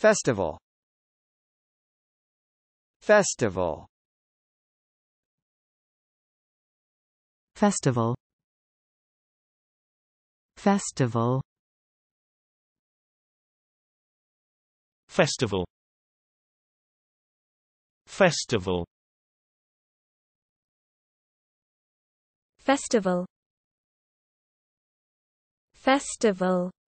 Festival Festival Festival Festival Festival Festival Festival Festival